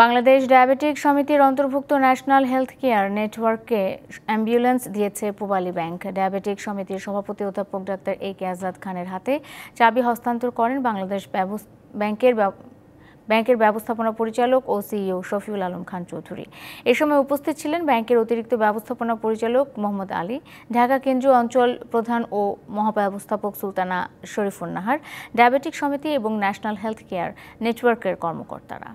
Bangladesh diabetic সমিতির অন্তর্ভুক্ত national health care নেটওয়ার্ককে অ্যাম্বুলেন্স দিয়েছে পূবালী ব্যাংক ডায়াবেটিক সমিতির সভাপতি অধ্যাপক ডাক্তার এ কে আজাদ খানের হাতে চাবি হস্তান্তর করেন বাংলাদেশ ব্যাংকের ব্যাংকের ব্যবস্থাপনা পরিচালক ও সিইও শফিউল আলম খান চৌধুরী এ সময় উপস্থিত ছিলেন ব্যাংকের অতিরিক্ত ব্যবস্থাপনা পরিচালক মোহাম্মদ আলী ঢাকা কেন্দ্রীয় অঞ্চল প্রধান ও মহাব্যবস্থাপক সুলতানা শরীফুন্নাহার নাহার ডায়াবেটিক সমিতি এবং ন্যাশনাল হেলথ কেয়ার নেটওয়ার্কের কর্মকর্তারা